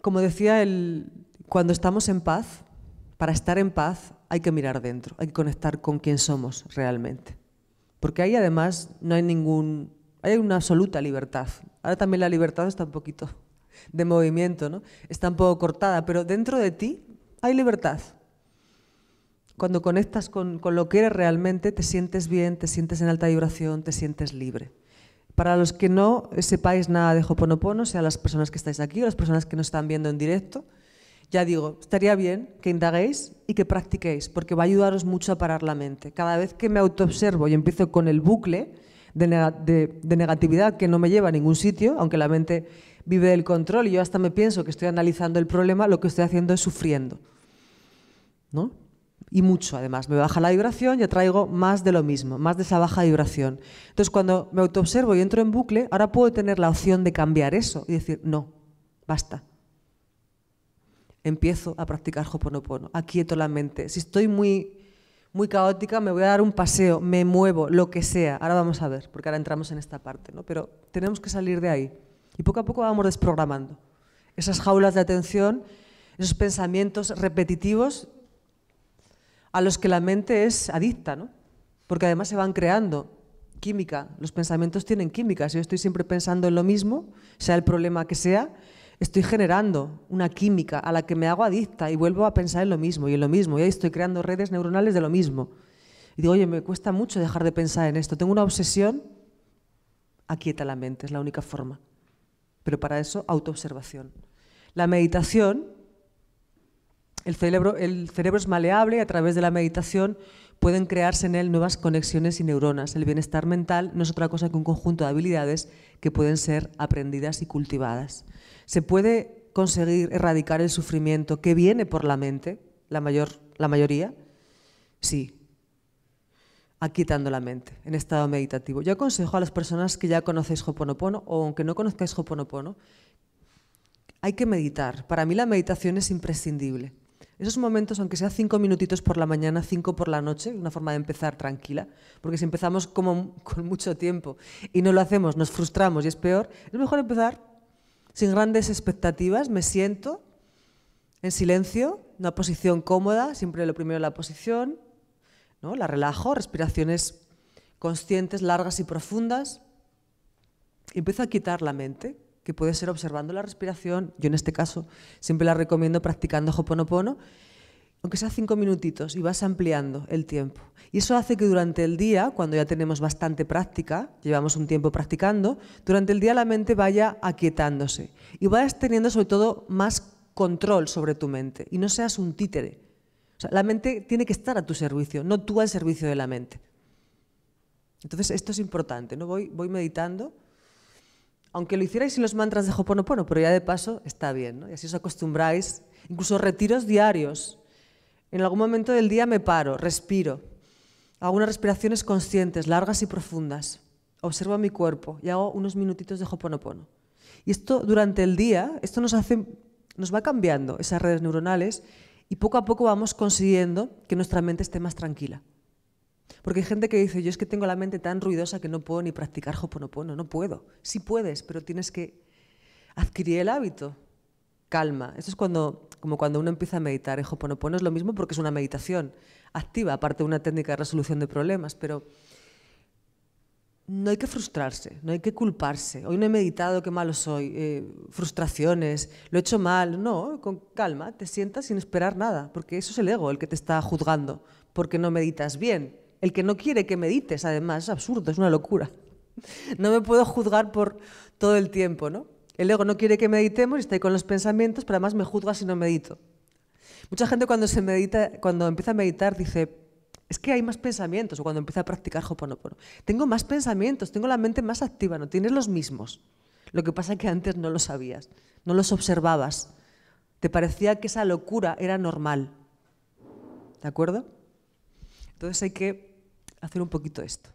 como decía, el, cuando estamos en paz, para estar en paz hay que mirar dentro, hay que conectar con quién somos realmente. Porque ahí además no hay ningún... Hay una absoluta libertad. Ahora también la libertad está un poquito de movimiento, ¿no? Está un poco cortada, pero dentro de ti hay libertad. Cuando conectas con, con lo que eres realmente, te sientes bien, te sientes en alta vibración, te sientes libre. Para los que no sepáis nada de Hoponopono, sea las personas que estáis aquí o las personas que nos están viendo en directo, ya digo, estaría bien que indaguéis y que practiquéis, porque va a ayudaros mucho a parar la mente. Cada vez que me autoobservo y empiezo con el bucle de, negatividad que no me lleva a ningún sitio, aunque la mente vive del control y yo hasta me pienso que estoy analizando el problema, lo que estoy haciendo es sufriendo. ¿No? y mucho además. Me baja la vibración, yo traigo más de lo mismo, más de esa baja vibración. Entonces, cuando me autoobservo y entro en bucle, ahora puedo tener la opción de cambiar eso y decir, no, basta. Empiezo a practicar Hoponopono, aquieto la mente. Si estoy muy, muy caótica, me voy a dar un paseo, me muevo, lo que sea. Ahora vamos a ver, porque ahora entramos en esta parte, ¿no? Pero tenemos que salir de ahí. Y poco a poco vamos desprogramando esas jaulas de atención, esos pensamientos repetitivos a los que la mente es adicta, porque además se van creando química, los pensamientos tienen química, si yo estoy siempre pensando en lo mismo, sea el problema que sea, estoy generando una química a la que me hago adicta y vuelvo a pensar en lo mismo y en lo mismo, y ahí estoy creando redes neuronales de lo mismo. Y digo, oye, me cuesta mucho dejar de pensar en esto, tengo una obsesión, aquieta la mente, es la única forma. Pero para eso, autoobservación. La meditación el cerebro, el cerebro es maleable y a través de la meditación pueden crearse en él nuevas conexiones y neuronas. El bienestar mental no es otra cosa que un conjunto de habilidades que pueden ser aprendidas y cultivadas. Se puede conseguir erradicar el sufrimiento que viene por la mente, la, mayor, la mayoría, sí, aquitando la mente, en estado meditativo. Yo aconsejo a las personas que ya conocéis Hoponopono o aunque no conozcáis Hoponopono, hay que meditar. Para mí la meditación es imprescindible. Esos momentos, aunque sea cinco minutitos por la mañana, cinco por la noche, una forma de empezar tranquila, porque si empezamos con mucho tiempo y no lo hacemos, nos frustramos y es peor, es mejor empezar sin grandes expectativas, me siento en silencio, una posición cómoda, siempre lo primero la posición, ¿no? la relajo, respiraciones conscientes, largas y profundas, y empiezo a quitar la mente, que puede ser observando la respiración. Yo en este caso siempre la recomiendo practicando Hoponopono, aunque sea cinco minutitos, y vas ampliando el tiempo. Y eso hace que durante el día, cuando ya tenemos bastante práctica, llevamos un tiempo practicando, durante el día la mente vaya aquietándose y vayas teniendo sobre todo más control sobre tu mente y no seas un títere. la mente tiene que estar a tu servicio, no tú al servicio de la mente. Entonces, esto es importante, ¿no? voy meditando aunque lo hicierais sin los mantras de Hoponopono, pero ya de paso está bien, ¿no? Y así os acostumbráis, incluso retiros diarios. En algún momento del día me paro, respiro, hago unas respiraciones conscientes, largas y profundas, observo mi cuerpo y hago unos minutitos de Hoponopono. Y esto durante el día, esto nos hace, nos va cambiando esas redes neuronales y poco a poco vamos consiguiendo que nuestra mente esté más tranquila. Porque hay gente que dice, yo es que tengo la mente tan ruidosa que no puedo ni practicar hoponopono, no puedo. Sí puedes, pero tienes que adquirir el hábito. Calma. eso es cuando, como cuando uno empieza a meditar en hoponopono, es lo mismo porque es una meditación activa, aparte de una técnica de resolución de problemas, pero no hay que frustrarse, no hay que culparse. Hoy no he meditado, qué malo soy, eh, frustraciones, lo he hecho mal. No, con calma, te sientas sin esperar nada, porque eso es el ego el que te está juzgando, porque no meditas bien, el que no quiere que medites, además, es absurdo, es una locura. No me puedo juzgar por todo el tiempo, ¿no? El ego no quiere que meditemos y está ahí con los pensamientos, pero además me juzga si no medito. Mucha gente cuando, se medita, cuando empieza a meditar dice, es que hay más pensamientos, o cuando empieza a practicar Hoponopono. Tengo más pensamientos, tengo la mente más activa, no tienes los mismos. Lo que pasa es que antes no los sabías, no los observabas. Te parecía que esa locura era normal. ¿De acuerdo? Entonces hay que hacer un poquito esto.